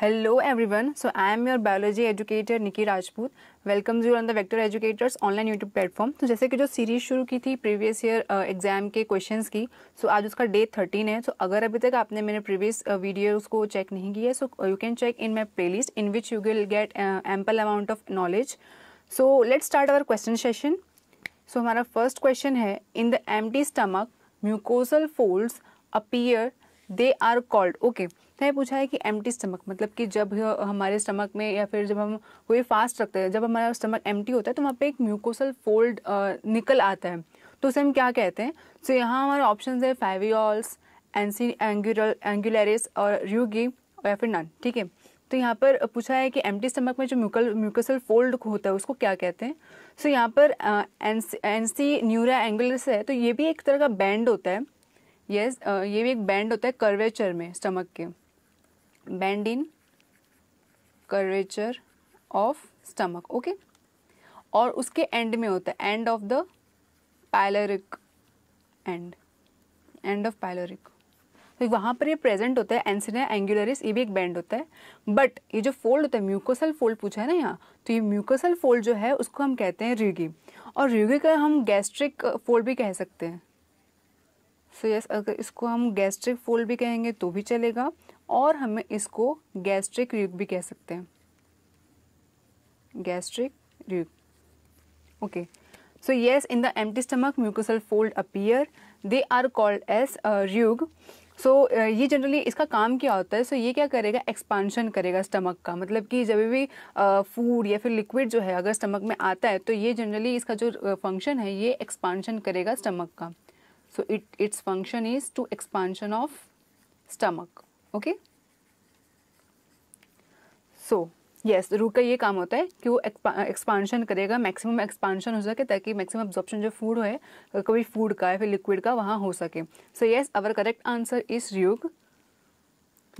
Hello everyone so I am your biology educator Nikki Rajput welcome you on the vector educators online YouTube platform तो जैसे कि जो series शुरू की थी प्रीवियस ईयर एग्जाम के क्वेश्चंस की सो so आज उसका डे थर्टीन है सो so अगर अभी तक आपने मेरे प्रीवियस वीडियोस uh, को चेक नहीं किया है so you can check in my playlist in which you will get ample amount of knowledge so let start our question session so हमारा फर्स्ट क्वेश्चन है इन द एम stomach mucosal folds appear they are called okay okay. ये पूछा है कि empty stomach मतलब कि जब हमारे स्टमक में या फिर जब हम कोई फास्ट रखते हैं जब हमारा स्टमक एम्प्टी होता है तो वहाँ पे एक म्यूकोसल फोल्ड निकल आता है तो उसे हम क्या कहते हैं तो यहाँ हमारे ऑप्शन है फाइवियॉल्स एनसी एंगुलर एंगुलरिस और र्यूगी और या फिर नन ठीक है तो यहाँ पर पूछा है कि एम्प्टी स्टमक में जो म्यूकल म्यूकोसल फोल्ड होता है उसको क्या कहते हैं सो so, यहाँ पर एनसी एनसी न्यूरा एंगुलस है तो ये भी एक तरह का बैंड होता है यस yes, ये भी एक बैंड होता है कर्वेचर में स्टमक के bend in curvature of stomach okay और उसके एंड में होता है end of the pyloric end end of pyloric तो वहाँ पर ये प्रेजेंट होता है एंसिना एंगुलरिस ये भी एक बैंड होता है बट ये जो फोल्ड होता है म्यूकोसल फोल्ड पूछा है ना यहाँ तो ये म्यूकोसल फोल्ड जो है उसको हम कहते हैं रिगी और रिगी का हम गैस्ट्रिक फोल्ड भी कह सकते हैं सो so यस yes, अगर इसको हम गैस्ट्रिक फोल्ड भी कहेंगे तो भी चलेगा और हमें इसको गैस्ट्रिक रिग भी कह सकते हैं gastric rugae okay so yes in the empty stomach mucosal fold appear they are called as rugae so so, uh, ये जनरली इसका काम क्या होता है सो so, ये क्या करेगा एक्सपांशन करेगा स्टमक का मतलब कि जब भी फूड uh, या फिर लिक्विड जो है अगर स्टमक में आता है तो ये जनरली इसका जो फंक्शन uh, है ये एक्सपांशन करेगा स्टमक का so it its function is to expansion of stomach okay so yes rugae का ये काम होता है कि वो एक्सपांशन करेगा मैक्सिमम एक्सपांशन हो सके ताकि मैक्सिमम एब्जॉर्प्शन जो फूड है कभी फूड का या फिर लिक्विड का वहाँ हो सके so yes our correct answer is rugae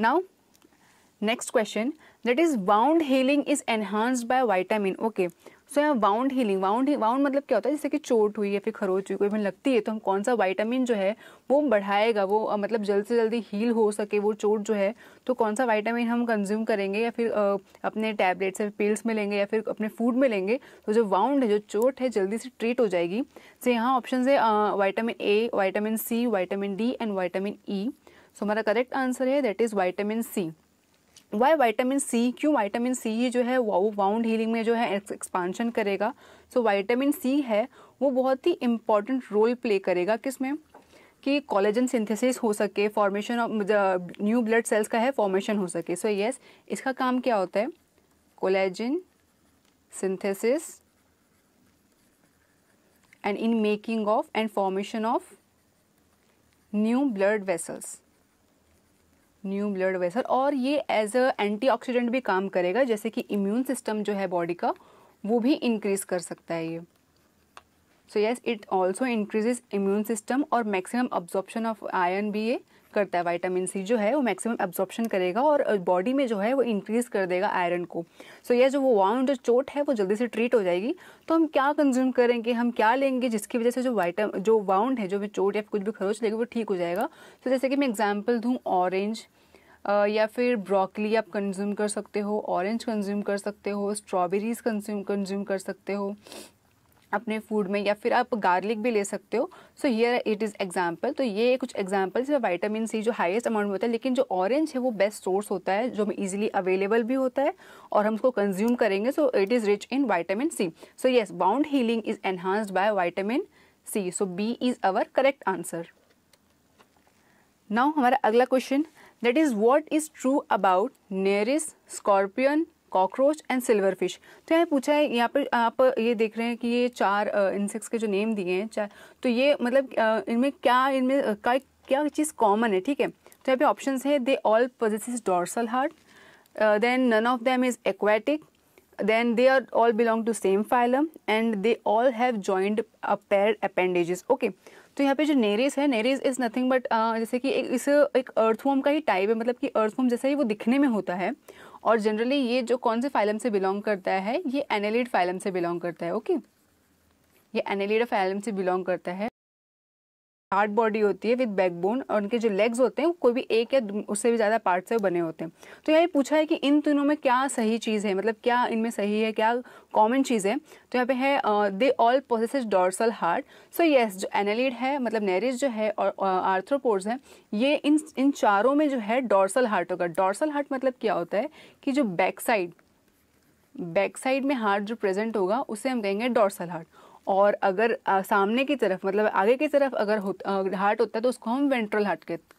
now next question that is wound healing is enhanced by vitamin okay so यहाँ वाउंड हीलिंग वाउंड ही वाउंड मतलब क्या होता है जैसे कि चोट हुई या फिर खरोच हुई कोई भी लगती है तो हम कौन सा वाइटामिन जो है वो बढ़ाएगा वो मतलब जल्द से जल्दी हील हो सके वो चोट जो है तो कौन सा वाइटामिन हम कंज्यूम करेंगे या फिर अपने टैबलेट्स या पिल्स में लेंगे या फिर अपने फूड में लेंगे तो जो वाउंड है जो चोट है जल्दी से ट्रीट हो जाएगी सो यहाँ ऑप्शन e। है vitamin A vitamin C vitamin D and vitamin E so हमारा करेक्ट आंसर है that is vitamin C why vitamin C क्यों वाइटामिन सी ही जो है वाउंड हीलिंग में जो है एक्सपांशन करेगा सो वाइटामिन सी है वो बहुत ही इम्पॉर्टेंट रोल प्ले करेगा किस में कि कॉलेजन सिंथेसिस हो सके formation of new blood cells का है फॉर्मेशन हो सके सो so, यस yes, इसका काम क्या होता है collagen synthesis and in making of and formation of new blood vessels new blood vessel और ये एज अ एंटीऑक्सीडेंट भी काम करेगा जैसे कि इम्यून सिस्टम जो है बॉडी का वो भी इंक्रीज कर सकता है ये so yes it also increases immune system और मैक्सिमम अब्जॉर्प्शन ऑफ आयरन भी ये करता है वाइटामिन सी जो है वो मैक्सिमम एब्जॉर्प्शन करेगा और बॉडी में जो है वो इंक्रीज़ कर देगा आयरन को सो so, यह जो वो वाउंड चोट है वो जल्दी से ट्रीट हो जाएगी तो हम क्या कंज्यूम करेंगे हम क्या लेंगे जिसकी वजह से जो वाइटम जो वाउंड है जो भी चोट या कुछ भी खरोच लेगी वो ठीक हो जाएगा सो so, जैसे कि मैं एग्जाम्पल दूँ ऑरेंज या फिर ब्रोकली आप कंज्यूम कर सकते हो ऑरेंज कंज्यूम कर सकते हो स्ट्रॉबेरीज कंज्यूम कंज्यूम कर सकते हो अपने फूड में या फिर आप गार्लिक भी ले सकते हो so here it is example तो ये कुछ एग्जाम्पल्स है वाइटामिन सी जो हाईएस्ट अमाउंट में होता है लेकिन जो ऑरेंज है वो बेस्ट सोर्स होता है जो इजीली अवेलेबल भी होता है और हम उसको कंज्यूम करेंगे so it is rich in vitamin C so yes wound healing is enhanced by vitamin C so B is our correct answer now हमारा अगला question that is what is true about Nereis scorpion cockroach and silverfish तो यहाँ पूछा है यहाँ पर आप ये देख रहे हैं कि ये चार इंसेक्ट्स के जो नेम दिए हैं चार तो ये मतलब इनमें क्या इनमें का क्या चीज़ कॉमन है ठीक है तो यहाँ पे ऑप्शन है they all possess dorsal heart then none of them is aquatic then they are all belong to same phylum and they all have joined a paired appendages okay तो यहाँ पे जो नेरेस है नेरेस इज़ नथिंग बट जैसे कि एक इस एक अर्थवॉम का ही टाइप है मतलब कि अर्थवॉम जैसा ही वो दिखने में होता है और जनरली ये जो कौन से फाइलम से बिलोंग करता है ये एनेलिड फाइलम से बिलोंग करता है ओके ये एनेलिड फाइलम से बिलोंग करता है हार्ड बॉडी होती है विद बैकबोन और उनके जो लेग्स होते हैं कोई भी एक या उससे भी ज़्यादा पार्ट से बने होते हैं तो यहाँ पूछा है कि इन तीनों में क्या सही चीज़ है मतलब क्या इनमें सही है क्या कॉमन चीज़ है तो यहाँ पे है they all possess dorsal heart so yes जो एनालिड है मतलब नेरिस जो है और आर्थ्रोपोर्स है ये इन इन चारों में जो है डॉर्सल हार्ट होगा डॉर्सल हार्ट मतलब क्या होता है कि जो बैक साइड बैक साइड में हार्ट जो प्रेजेंट होगा उसे हम कहेंगे डॉर्सल हार्ट और अगर आ, सामने की तरफ मतलब आगे की तरफ अगर हो, हार्ट होता है तो उसको हम वेंट्रल हार्ट कहते हैं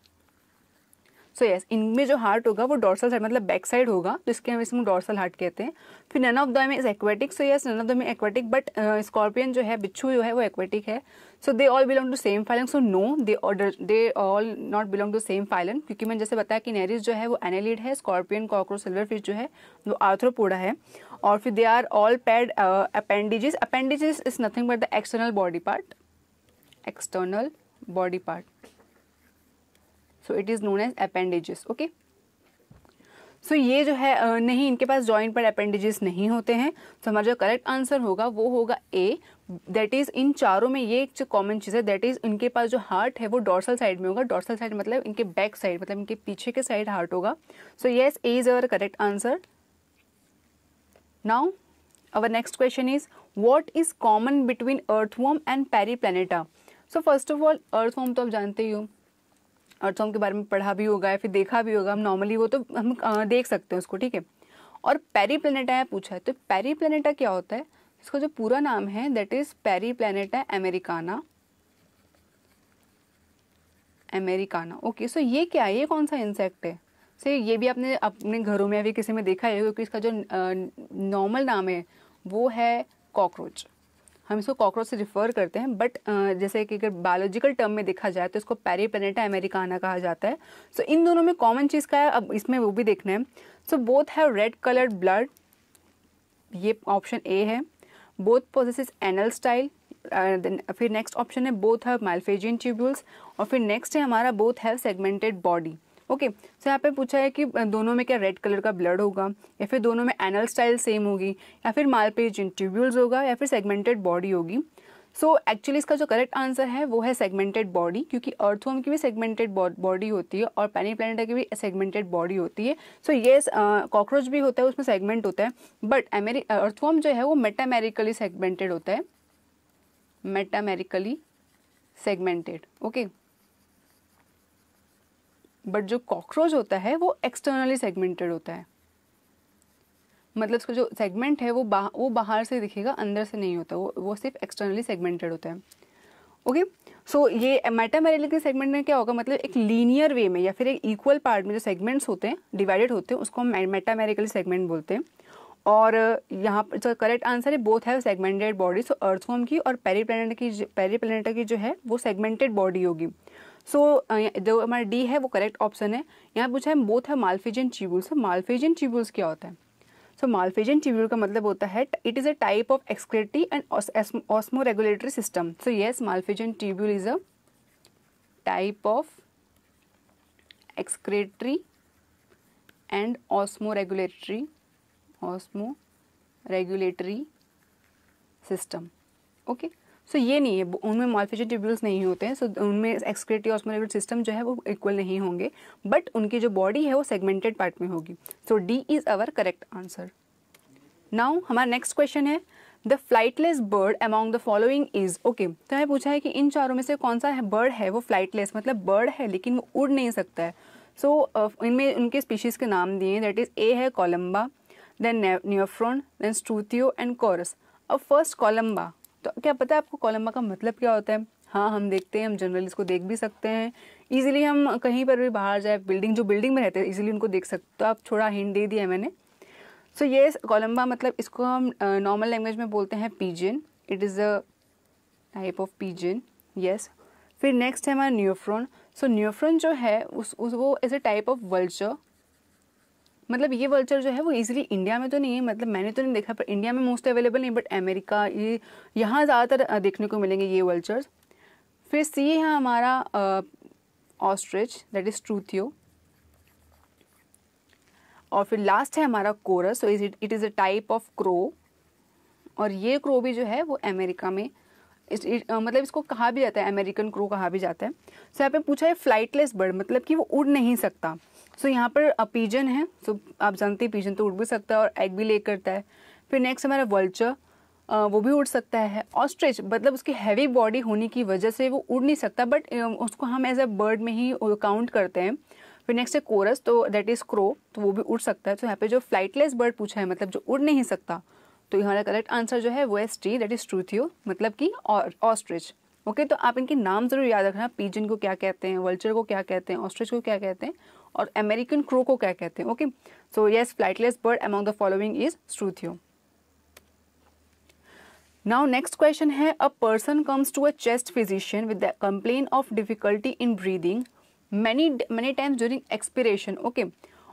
सो यस इनमें जो हार्ट होगा वो डॉर्सल साइड मतलब बैक साइड होगा जिसके हम इसमें डॉर्सल हार्ट कहते हैं फिर none of the is aquatic so yes none of the aquatic but scorpion जो है बिच्छू जो है वो एक्वेटिक है so they all belong to same phylum so no they they all not belong to same phylum क्योंकि मैंने जैसे बताया कि नेरिस जो है वो एनेलिड है स्कॉर्पियन कॉक्रो सिल्वर फिश जो है वो आर्थ्रोपोडा है और फिर they are all paired uh, appendages is nothing but the external body part external body part so it is known as as okay so ये जो है uh, नहीं इनके पास जॉइंट पर अपेंडेजेस नहीं होते हैं तो so, हमारा जो करेक्ट आंसर होगा वो होगा ए दैट इज़ इन चारों में ये एक जो कॉमन चीज़ है दैट इज़ इनके पास जो हार्ट है वो डॉर्सल साइड में होगा डॉर्सल साइड मतलब इनके बैक साइड मतलब इनके पीछे के साइड हार्ट होगा so yes A is our correct answer Now, our next question is what is common between earthworm and periplaneta? So first of all, earthworm तो आप जानते ही हो अर्थोम के बारे में पढ़ा भी होगा या फिर देखा भी होगा हम नॉर्मली वो तो हम देख सकते हैं उसको ठीक है और पेरी प्लानटा है पूछा है तो पेरी प्लानटा क्या होता है इसका जो पूरा नाम है that is Periplaneta americana americana okay so ये क्या है ये कौन सा इंसेक्ट है से ये भी आपने अपने घरों में अभी किसी में देखा है क्योंकि इसका जो नॉर्मल नाम है वो है कॉकरोच हम इसको कॉकरोच से रिफ़र करते हैं बट जैसे कि अगर बायोलॉजिकल टर्म में देखा जाए तो इसको पैरी प्लेनेटा अमेरिकाना कहा जाता है सो इन दोनों में कॉमन चीज़ का है अब इसमें वो भी देखना है so both have red coloured blood ये ऑप्शन ए है बोथ पोजेसिस एनल स्टाइल फिर नेक्स्ट ऑप्शन है बोथ है माइल्फेजियन ट्यूब्यूल्स और फिर नेक्स्ट है हमारा both have segmented body okay so यहाँ पे पूछा है कि दोनों में क्या रेड कलर का ब्लड होगा या फिर दोनों में एनल स्टाइल सेम होगी या फिर मालपेज ट्यूब्यूल्स होगा या फिर सेगमेंटेड बॉडी होगी सो so, एक्चुअली इसका जो करेक्ट आंसर है वो है सेगमेंटेड बॉडी क्योंकि अर्थवर्म की भी सेगमेंटेड बॉडी होती है और पैनी प्लानिटा की भी सेगमेंटेड बॉडी होती है सो ये कॉकरोच भी होता है उसमें सेगमेंट होता है बट एमेरी अर्थवर्म जो है वो मेटामेरिकली सेगमेंटेड होता है metamerically segmented okay okay? But जो कॉकरोच होता है वो एक्सटर्नली सेगमेंटेड होता है मतलब उसका जो सेगमेंट है वो बा, वो बाहर से दिखेगा अंदर से नहीं होता वो वो सिर्फ एक्सटर्नली सेगमेंटेड होता है ओके सो ये मेटामेरेलिक सेगमेंट में क्या होगा मतलब एक लीनियर वे में या फिर एक इक्वल पार्ट में जो सेगमेंट्स होते हैं डिवाइडेड होते हैं उसको हम मेटामेरिकली सेगमेंट बोलते हैं और यहाँ पर जो करेक्ट आंसर है both have segmented body so earthworm की और पेरीप्लेनेट की पेरीप्लेनेटा की जो है वो सेगमेंटेड बॉडी होगी सो जो हमारा डी है वो करेक्ट ऑप्शन है यहाँ पूछा है बोथ है मालफेजन ट्यूबुल्स मालफेजन ट्यूबुल्स क्या होता है सो मालफेजन ट्यूब्यूल का मतलब होता है it is a type of excretory and osmoregulatory system so yes Malpighian tubule is a type of excretory and osmoregulatory osmoregulatory system okay so so, ये नहीं है उनमें मॉल्फिजन ट्यूबल्स नहीं होते हैं सो so, उनमें excretory या system जो है वो इक्वल नहीं होंगे बट उनकी जो बॉडी है वो सेगमेंटेड पार्ट में होगी so D is our correct answer now हमारा नेक्स्ट क्वेश्चन है the flightless bird among the following is okay तो हमें पूछा है कि इन चारों में से कौन सा है बर्ड है वो फ्लाइटलेस मतलब बर्ड है लेकिन वो उड़ नहीं सकता है सो so, uh, इनमें उनके स्पीशीज़ के नाम दिए हैं दैट इज़ ए है Columba then Neophron then Struthio and Corvus अब फर्स्ट कोलम्बा तो क्या पता है आपको कॉलमा का मतलब क्या होता है हाँ हम देखते हैं हम जनरल इसको देख भी सकते हैं ईजिली हम कहीं पर भी बाहर जाए बिल्डिंग जो बिल्डिंग में रहते हैं इजीली उनको देख सकते तो आप थोड़ा हिंट दे दिया मैंने सो ये कोलम्बा मतलब इसको हम नॉर्मल लैंग्वेज में बोलते हैं pigeon it is a type of pigeon yes फिर नेक्स्ट है हमारा न्यूफ्रोन सो न्यूफ्रोन जो है उस, उस वो as a type of vulture मतलब ये वल्चर जो है वो इजीली इंडिया में तो नहीं है मतलब मैंने तो नहीं देखा पर इंडिया में मोस्ट अवेलेबल नहीं बट अमेरिका ये यहाँ ज़्यादातर देखने को मिलेंगे ये वल्चर्स फिर सी है हमारा ऑस्ट्रिच दैट इज़ ट्रूथियो और फिर लास्ट है हमारा Corvus so is it it is a type of crow और ये क्रो भी जो है वो अमेरिका में इस, इस, मतलब इसको कहा भी जाता है अमेरिकन क्रू कहा भी जाता है सो यहाँ पे पूछा है फ्लाइटलेस बर्ड मतलब कि वो उड़ नहीं सकता सो so, यहाँ पर पीजन है सो so, आप जानते हैं पीजन तो उड़ भी सकता है और एग भी ले करता है फिर नेक्स्ट हमारा वल्चर वो भी उड़ सकता है ऑस्ट्रिच मतलब उसकी हैवी बॉडी होने की वजह से वो उड़ नहीं सकता बट उसको हम एज अ बर्ड में ही काउंट करते हैं फिर नेक्स्ट है कोरस तो दैट इज़ क्रो तो वो भी उड़ सकता है तो यहाँ पे जो फ्लाइटलेस बर्ड पूछा है मतलब जो उड़ नहीं सकता तो हमारा करेक्ट आंसर जो है वो है टी दैट इज ट्रूथियो मतलब कि ऑस्ट्रिच ओके तो आप इनके नाम ज़रूर याद रखना पीजन को क्या कहते हैं वल्चर को क्या कहते हैं ऑस्ट्रिच को क्या कहते हैं और अमेरिकन क्रो को क्या कहते हैं okay so yes flightless bird among the following is Struthio now next question है a person comes to a chest physician with the complain of difficulty in breathing many many times during expiration okay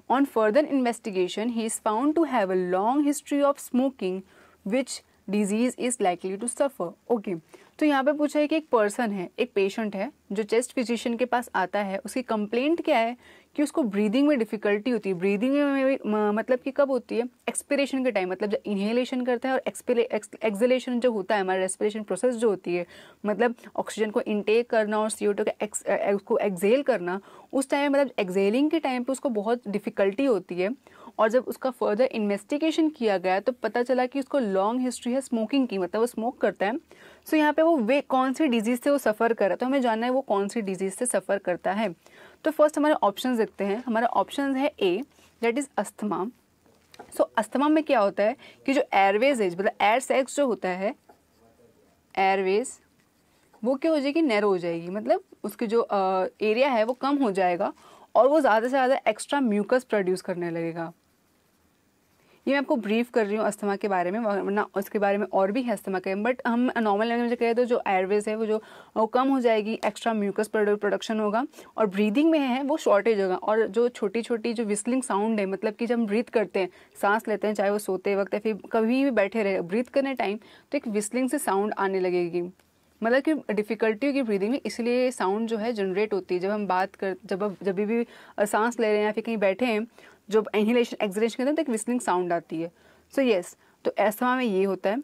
On further investigation, he is found to have a long history of smoking, which disease is likely to suffer. Okay. तो यहाँ पे पूछा है कि एक person है एक patient है जो चेस्ट फिजिशियन के पास आता है उसकी कंप्लेंट क्या है कि उसको ब्रीदिंग में डिफ़िकल्टी होती है ब्रीदिंग में मतलब कि कब होती है एक्सपिरेशन के टाइम मतलब जब इन्हेलेशन करता है और एक्सलेशन जो होता है हमारा रेस्पिरेशन प्रोसेस जो होती है मतलब ऑक्सीजन को इनटेक करना और सी ओ का उसको एक्जेल करना उस टाइम मतलब एक्जेलिंग के टाइम पर उसको बहुत डिफ़िकल्टी होती है और जब उसका फर्दर इन्वेस्टिगेशन किया गया तो पता चला कि उसको लॉन्ग हिस्ट्री है स्मोकिंग की मतलब वो स्मोक करता है सो so, यहाँ पे वो वे कौन सी डिजीज़ से वो सफ़र कर रहा है तो हमें जानना है वो कौन सी डिजीज़ से सफ़र करता है तो फर्स्ट हमारे ऑप्शन देखते हैं हमारा ऑप्शन है A that is asthma so so, asthma में क्या होता है कि जो एयरवेज है मतलब एयर सेक्स जो होता है एयरवेज वो क्या हो जाएगी नैरो हो जाएगी मतलब उसके जो एरिया है वो कम हो जाएगा और वो ज़्यादा से ज़्यादा एक्स्ट्रा म्यूकस प्रोड्यूस करने लगेगा ये मैं आपको ब्रीफ कर रही हूँ अस्थमा के बारे में वरना उसके बारे में और भी है अस्थमा के बट हम नॉर्मल लैंग्वेज में कहें तो जो एयरवेज है वो जो वो कम हो जाएगी एक्स्ट्रा म्यूकस प्रोडक्शन होगा और ब्रीदिंग में है वो शॉर्टेज होगा और जो छोटी छोटी जो विस्लिंग साउंड है मतलब कि जब हम ब्रीथ करते हैं सांस लेते हैं चाहे वो सोते वक्त या फिर कभी भी बैठे रहे ब्रीथ करने टाइम तो एक विस्लिंग से साउंड आने लगेगी मतलब कि डिफ़िकल्टी होगी ब्रीदिंग में इसलिए साउंड जो है जनरेट होती है जब हम बात कर जब जब भी सांस ले रहे हैं या फिर कहीं बैठे हैं जब इनहेलेशन एक्सलेशन करते हैं तो एक विस्लिंग साउंड आती है सो so, येस yes, तो ऐसा में ये होता है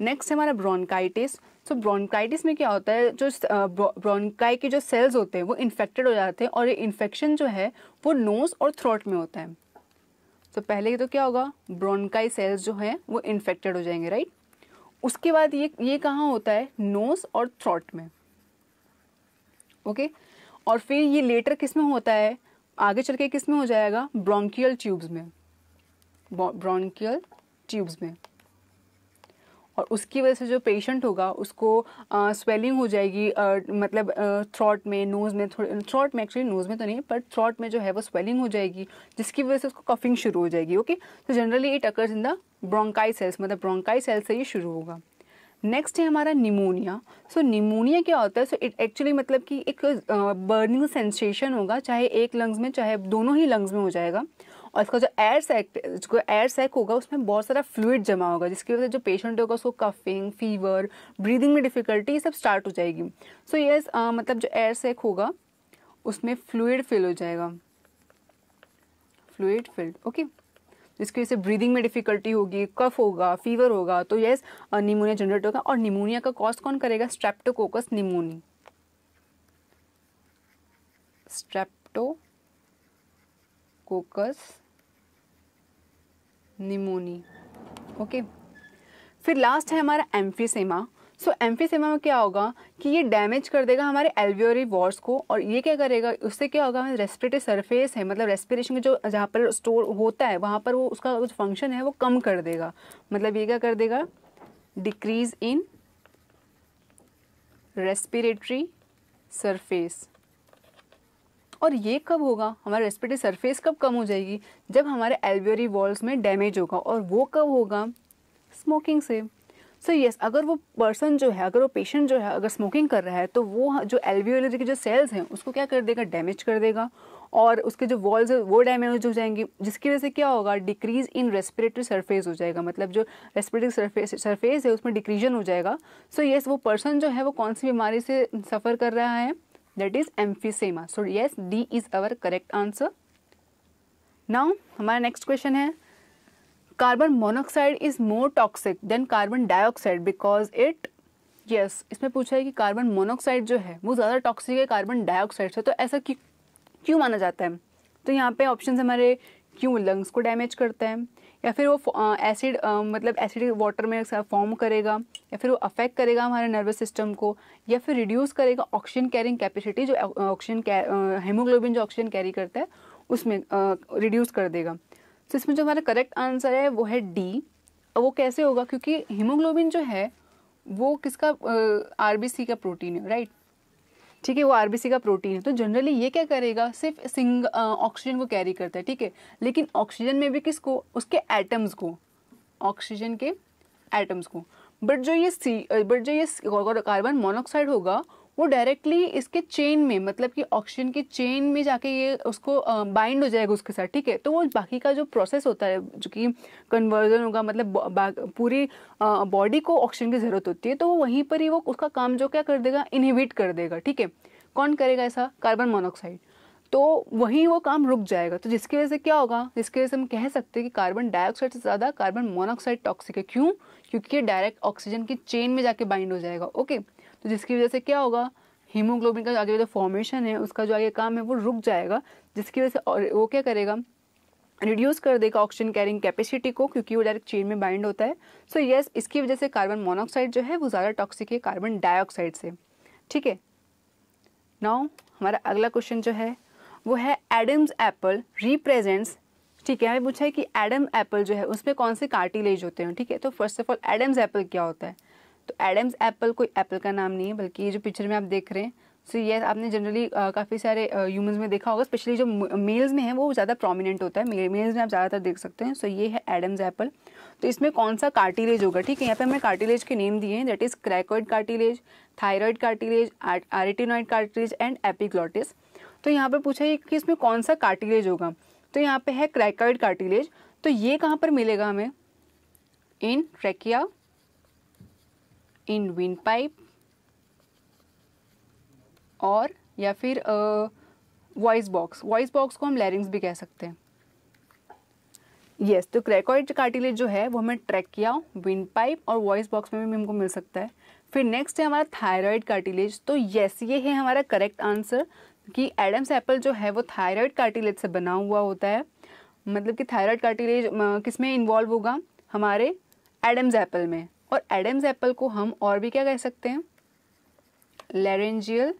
नेक्स्ट है हमारा ब्रोनकाइटिस सो ब्रोनकाइटिस में क्या होता है जो ब्रोनकाई के जो सेल्स होते हैं वो इन्फेक्टेड हो जाते हैं और ये इन्फेक्शन जो है वो नोज़ और थ्रोट में होता है सो so, पहले तो क्या होगा ब्रोनकाई सेल्स जो हैं वो इन्फेक्टेड हो जाएंगे राइट उसके बाद ये ये कहाँ होता है नोज़ और थ्रोट में ओके okay? और फिर ये लेटर किस में होता है आगे चल के किस में हो जाएगा ब्रोंकियल ट्यूब्स में ब्रोंकियल ट्यूब्स में और उसकी वजह से जो पेशेंट होगा उसको आ, स्वेलिंग हो जाएगी आ, मतलब थ्रॉट में नोज़ में थोड़ी थ्रॉट में एक्चुअली नोज़ में तो नहीं पर थ्रॉट में जो है वो स्वेलिंग हो जाएगी जिसकी वजह से उसको कफिंग शुरू हो जाएगी ओके तो generally it occurs in the bronchi cells मतलब ब्रोंकाई सेल्स से ही शुरू होगा नेक्स्ट है हमारा निमोनिया सो so, निमोनिया क्या होता है सो इट एक्चुअली मतलब कि एक बर्निंग uh, सेंसेशन होगा चाहे एक लंग्स में चाहे दोनों ही लंग्स में हो जाएगा और इसका जो एयर सैक जो एयर सैक होगा उसमें बहुत सारा फ्लूड जमा होगा जिसकी वजह से जो पेशेंट होगा उसको कफिंग फीवर ब्रीदिंग में डिफ़िकल्टी ये सब स्टार्ट हो जाएगी so so, yes yes, uh, मतलब जो एयर सैक होगा उसमें फ्लूड फिल हो जाएगा फ्लूड फिल्ड ओके okay? जिसकी वजह से ब्रीदिंग में डिफिकल्टी होगी कफ होगा फीवर होगा तो येस निमोनिया जनरेट होगा और निमोनिया का कॉज कौन करेगा Streptococcus pneumoniae Streptococcus pneumoniae okay फिर लास्ट है हमारा एम्फीसेमा सो एम्फीसेमा में क्या होगा कि ये डैमेज कर देगा हमारे एल्वियोरी वॉर्स को और ये क्या करेगा उससे क्या होगा हमारे रेस्पिरेटरी सरफेस है मतलब रेस्पिरेशन जो जहाँ पर स्टोर होता है वहाँ पर वो उसका जो फंक्शन है वो कम कर देगा मतलब ये क्या कर देगा डिक्रीज इन रेस्पिरेटरी सरफेस और ये कब होगा हमारे रेस्पिरेटरी सरफेस कब कम हो जाएगी जब हमारे एल्वियरी वॉल्स में डैमेज होगा और वो कब होगा स्मोकिंग से सर यस अगर वो पर्सन जो है अगर वो पेशेंट जो है अगर स्मोकिंग कर रहा है तो वो जो एल्वियोलर के जो सेल्स हैं उसको क्या कर देगा डैमेज कर देगा और उसके जो वॉल्स है वो डैमेज हो जाएंगे जिसकी वजह से क्या होगा डिक्रीज इन रेस्पिरेटरी सरफेस हो जाएगा मतलब जो रेस्पिरेटरी सरफेस सरफेस है उसमें डिक्रीजन हो जाएगा सो so, येस yes, वो पर्सन जो है वो कौन सी बीमारी से सफ़र कर रहा है that is emphysema so yes D is our correct answer now हमारा नेक्स्ट क्वेश्चन है carbon monoxide is more toxic than carbon dioxide because it yes इसमें पूछा है कि कार्बन मोनोक्साइड जो है वो ज़्यादा टॉक्सिक है कार्बन डाइऑक्साइड से तो ऐसा क्यों क्यों माना जाता है तो यहाँ पे ऑप्शन हमारे क्यों लंग्स को डैमेज करता है या फिर वो एसिड मतलब एसिड वाटर में फॉर्म करेगा या फिर वो अफेक्ट करेगा हमारे नर्वस सिस्टम को या फिर रिड्यूस करेगा ऑक्सीजन कैरिंग कैपेसिटी जो ऑक्सीजन हेमोग्लोबिन जो ऑक्सीजन कैरी करता है उसमें रिड्यूस कर देगा तो इसमें जो हमारा करेक्ट आंसर है वो है डी वो कैसे होगा क्योंकि हीमोग्लोबिन जो है वो किसका आरबीसी का प्रोटीन है राइट ठीक है वो आरबीसी का प्रोटीन है तो जनरली ये क्या करेगा सिर्फ सिंग ऑक्सीजन को कैरी करता है ठीक है लेकिन ऑक्सीजन में भी किसको उसके एटम्स को ऑक्सीजन के एटम्स को बट जो ये सी बट जो ये कार्बन मोनऑक्साइड होगा वो डायरेक्टली इसके चेन में मतलब कि ऑक्सीजन की चेन में जाके ये उसको बाइंड हो जाएगा उसके साथ ठीक है तो वो बाकी का जो प्रोसेस होता है जो कि कन्वर्जन होगा मतलब पूरी बॉडी को ऑक्सीजन की ज़रूरत होती है तो वो वहीं पर ही वो उसका काम जो क्या कर देगा इनहिबिट कर देगा ठीक है कौन करेगा ऐसा कार्बन मोनोक्साइड तो वहीं वो काम रुक जाएगा तो जिसकी वजह से क्या होगा जिसकी वजह से हम कह सकते हैं कि कार्बन डाइऑक्साइड से ज़्यादा कार्बन मोनोक्साइड टॉक्सिक है क्यों क्योंकि ये डायरेक्ट ऑक्सीजन की चेन में जाके बाइंड हो जाएगा ओके okay? तो जिसकी वजह से क्या होगा हीमोग्लोबिन का आगे जो फॉर्मेशन है उसका जो आगे काम है वो रुक जाएगा जिसकी वजह से और वो क्या करेगा रिड्यूस कर देगा ऑक्सीजन कैरिंग कैपेसिटी को क्योंकि वो डायरेक्ट चेन में बाइंड होता है सो so यस yes, इसकी वजह से कार्बन मोनोऑक्साइड जो है वो ज़्यादा टॉक्सिक है कार्बन डाइऑक्साइड से ठीक है नाउ हमारा अगला क्वेश्चन जो है वो है एडम्स एप्पल रिप्रेजेंट्स ठीक है हमें पूछा है कि एडम एप्पल जो है उसमें कौन से कार्टिलेज होते हैं ठीक है तो first of all Adam's apple क्या होता है तो एडम्स एप्पल कोई एप्पल का नाम नहीं है बल्कि ये जो पिक्चर में आप देख रहे हैं सो so, ये yes, आपने जनरली काफ़ी सारे ह्यूमंस में देखा होगा स्पेशली जो मेल्स में है वो ज़्यादा प्रोमिनेंट होता है मेल्स में आप ज़्यादातर देख सकते हैं सो so, ये है एडम्स एप्पल तो इसमें कौन सा कार्टिलेज होगा ठीक है यहाँ पे हमने कार्टिलेज के नेम दिए हैं that is cricoid cartilage thyroid cartilage arytenoid cartilage and epiglottis तो यहाँ पर पूछा है कि इसमें कौन सा कार्टिलेज होगा तो यहाँ पे है क्रैकॉइड कार्टिलेज तो ये कहाँ पर मिलेगा हमें in trachea in windpipe और या फिर वॉइस बॉक्स वॉइस बॉक्स को हम लैरिंग्स भी कह सकते हैं यस yes, तो क्रैकॉइड कार्टिलेज जो है वो हमें ट्रैक किया विंड पाइप और वॉइस बॉक्स में भी हमको मिल सकता है फिर नेक्स्ट है हमारा थायराइड कार्टिलेज तो यस ये है हमारा करेक्ट आंसर कि एडम्स एप्पल जो है वो थायराइड कार्टिलेज से बना हुआ होता है मतलब कि थायराइड कार्टिलेज किस में इन्वॉल्व होगा हमारे एडम्स एप्पल में और एडम्स एप्पल को हम और भी क्या कह सकते हैं लेरेंजियल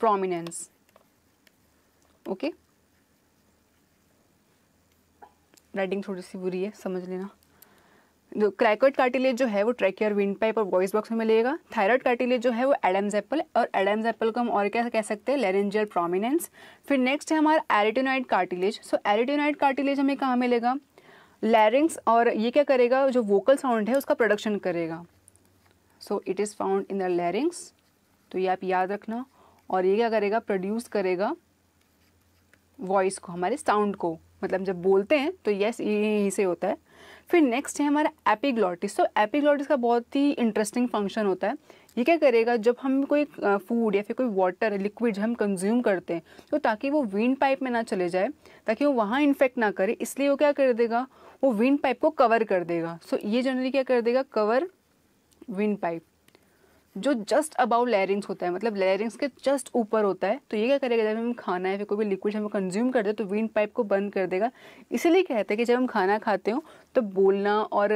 प्रोमिनेंस ओके राइटिंग थोड़ी सी बुरी है समझ लेना जो क्रैकर्ड कार्टिलेज जो है वो ट्रैकियर विंड पाइप और वॉइस बॉक्स में मिलेगा थायराइड कार्टिलेज जो है वो एडम्स एप्पल और एडम्स एप्पल को हम और क्या कह सकते हैं लेरेंजियल प्रोमिनेंस फिर नेक्स्ट है हमारा एरिटोनाइड कार्टिलेज सो एरिटोनाइड कार्टिलेज हमें कहाँ मिलेगा लैरिंग्स और ये क्या करेगा जो वोकल साउंड है उसका प्रोडक्शन करेगा so it is found in the larynx तो ये आप याद रखना और ये क्या करेगा प्रोड्यूस करेगा वॉइस को हमारे साउंड को मतलब जब बोलते हैं तो यस ये यहीं से होता है फिर नेक्स्ट है हमारा एपिग्लॉटिस तो एपिग्लॉटिस का बहुत ही इंटरेस्टिंग फंक्शन होता है ये क्या करेगा जब हम कोई फूड या फिर कोई वाटर लिक्विड हम कंज्यूम करते हैं तो ताकि वो विंड पाइप में ना चले जाए ताकि वो वहाँ इन्फेक्ट ना करे इसलिए वो क्या कर देगा वो विंड पाइप को कवर कर देगा सो so, ये जनरली क्या कर देगा कवर विंड पाइप जो जस्ट अबाउट लेयरिंग्स होता है मतलब लेयरिंग्स के जस्ट ऊपर होता है तो ये क्या करेगा जब हम खाना है फिर कोई भी लिक्विड हम कंज्यूम कर दे तो विंड पाइप को बंद कर देगा इसीलिए कहते हैं कि जब हम खाना खाते हो तो बोलना और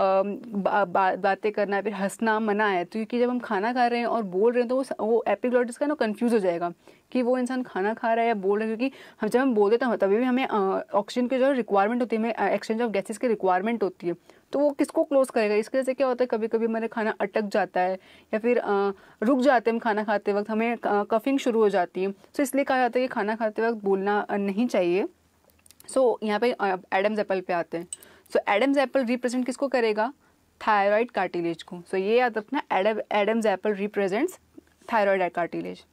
बातें करना फिर हंसना मना है तो क्योंकि जब हम खाना खा रहे हैं और बोल रहे हैं तो वो वो एपिग्लॉटिस का ना कन्फ्यूज़ हो जाएगा कि वो इंसान खाना खा रहा है या बोल रहा है क्योंकि हम जब हम बोल देते हैं तभी भी हमें ऑक्सीजन की जो रिक्वायरमेंट होती है हमें एक्सचेंज ऑफ गैसेज की रिक्वायरमेंट होती है तो वो किसको क्लोज करेगा इसके वजह से क्या होता है कभी कभी हमारे खाना अटक जाता है या फिर आ, रुक जाते हैं हम खाना खाते वक्त हमें कफिंग शुरू हो जाती है सो तो so, इसलिए कहा जाता है कि खाना खाते वक्त बोलना नहीं चाहिए सो so, यहाँ पे एडम्स एप्पल पे आते हैं सो एडम्स एप्पल रिप्रेजेंट किसको करेगा थायराइड कार्टिलेज को सो so, ये याद रखना Adam's apple represents thyroid cartilage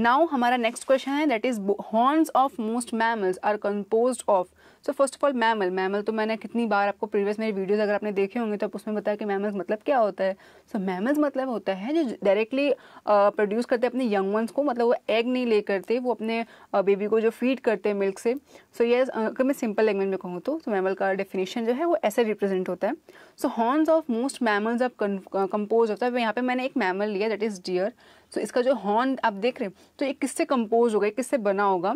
now हमारा नेक्स्ट क्वेश्चन है that is horns of most mammals are compose of so first of all mammal mammal तो मैंने कितनी बार आपको प्रीवियस मेरे वीडियोज़ अगर आपने देखे होंगे तो आप उसमें बताया कि मैमल्स मतलब क्या होता है सो so, मैमल्स मतलब होता है जो डायरेक्टली प्रोड्यूस करते हैं अपने यंग वंस को मतलब वो एग नहीं ले करते वो अपने बेबी को जो फीड करते हैं मिल्क से सो so, ये yes, अगर मैं सिंपल लैंग्वेज में कहूँ तो so, तो मैमल का डेफिनेशन जो है वो ऐसे रिप्रेजेंट होता है so horns of most mammals of compose होता है यहाँ पर मैंने एक मैमल लिया दैट इज़ डियर सो इसका जो हॉर्न आप देख रहे हैं तो ये किससे कंपोज होगा किससे बना होगा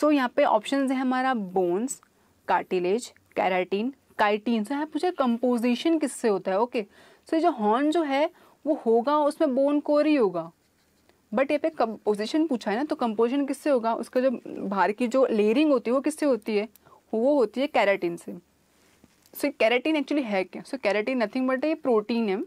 सो so, यहाँ पे ऑप्शन है हमारा बोन्स कार्टिलेज कैराटीन काइटीन से यहाँ पूछा कंपोजिशन किससे होता है ओके सो जो हॉर्न जो है वो होगा उसमें बोन कोर ही होगा बट यहाँ पे कंपोजिशन पूछा है ना तो कंपोजिशन किससे होगा उसका जो बाहर की जो लेयरिंग होती है वो किससे होती है वो होती है कैराटीन से सो कैराटीन एक्चुअली है क्या सो कैराटीन नथिंग बट ये प्रोटीन है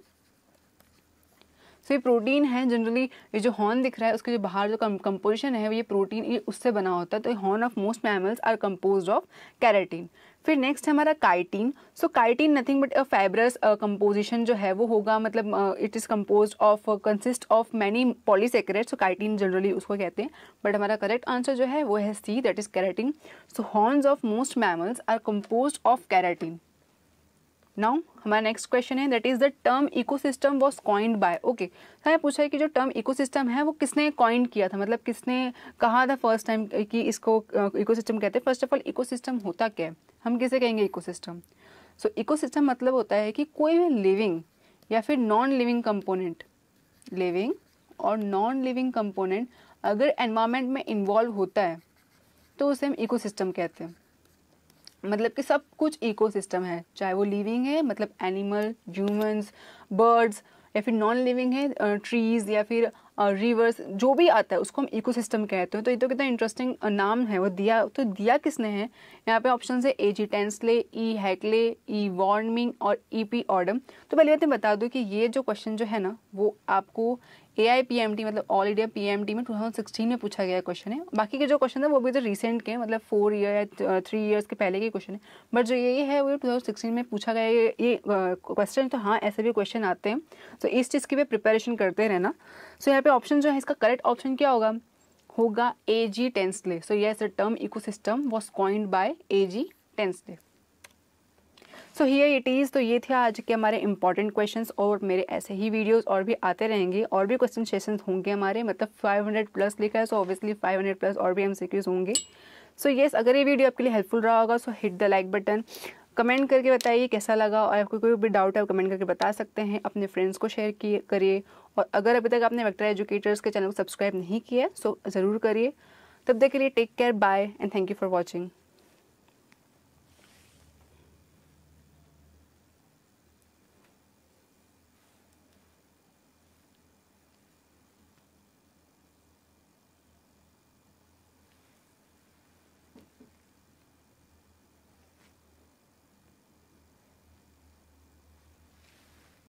सो ये प्रोटीन है जनरली ये जो हॉर्न दिख रहा है उसके जो बाहर जो कंपोजिशन है ये प्रोटीन ये उससे बना होता है तो horn of most mammals are compose of keratin फिर नेक्स्ट है हमारा chitin so chitin nothing but a fibrous composition जो है वो होगा मतलब it is compose of consist of many polysaccharide so chitin generally उसको कहते हैं बट हमारा करेक्ट आंसर जो है वो है C that is keratin so horns of most mammals are compose of keratin now हमारा नेक्स्ट क्वेश्चन है that is the term ecosystem was coined by okay sir पूछा है कि जो टर्म इकोसिस्टम है वो किसने कॉइंड किया था मतलब किसने कहा था फर्स्ट टाइम कि इसको इकोसिस्टम uh, कहते हैं फर्स्ट ऑफ ऑल इकोसिस्टम होता क्या है हम किसे कहेंगे इकोसिस्टम सो इकोसिस्टम मतलब होता है कि कोई भी लिविंग या फिर नॉन लिविंग कंपोनेंट लिविंग और नॉन लिविंग कंपोनेंट अगर एनवायरमेंट में इन्वॉल्व होता है तो उसे हम इकोसिस्टम कहते हैं मतलब कि सब कुछ इकोसिस्टम है चाहे वो लिविंग है मतलब एनिमल ह्यूमंस बर्ड्स या फिर नॉन लिविंग है ट्रीज़ या फिर रिवर्स जो भी आता है उसको हम इकोसिस्टम कहते हैं तो ये तो कितना इंटरेस्टिंग नाम है वो दिया तो दिया किसने है यहाँ पे ऑप्शन है ए जी टेंसले ई हैकले ई वार्मिंग और ई पी ऑर्डम तो पहले बात मैं बता दूँ कि ये जो क्वेश्चन जो है ना वो आपको A I P M T मतलब all India P M T में टू थाउजेंड सिक्सटीन में पूछा गया क्वेश्चन है बाकी के जो क्वेश्चन है वो भी तो रिसेंट के मतलब फोर ईयर या थ्री ईयर्स के पहले के क्वेश्चन है बट जो ये है वो टू थाउजेंड सिक्सटीन में पूछा गया ये ये क्वेश्चन तो हाँ ऐसे भी क्वेश्चन आते हैं तो इस चीज़ की भी प्रिपरेशन करते रहना सो यहाँ पे ऑप्शन जो है इसका करेक्ट ऑप्शन क्या होगा होगा A G Tansley so yes the term ecosystem was coined by A G Tansley so here it is तो ये थे आज के हमारे इंपॉर्टेंट क्वेश्चन और मेरे ऐसे ही वीडियोस और भी आते रहेंगे और भी क्वेश्चन सेशन होंगे हमारे मतलब 500 प्लस लिखा है सो ऑब्वियसली 500 प्लस और भी एम होंगे सो so येस yes, अगर ये वीडियो आपके लिए हेल्पफुल रहा होगा so hit the like button comment करके बताइए कैसा लगा और आपको कोई भी डाउट है आप कमेंट करके बता सकते हैं अपने फ्रेंड्स को शेयर किए करिए और अगर अभी तक आपने वेक्टर एजुकेटर्स के चैनल को सब्सक्राइब नहीं किया है सो ज़रूर करिए तब तक के लिए take care bye and thank you for watching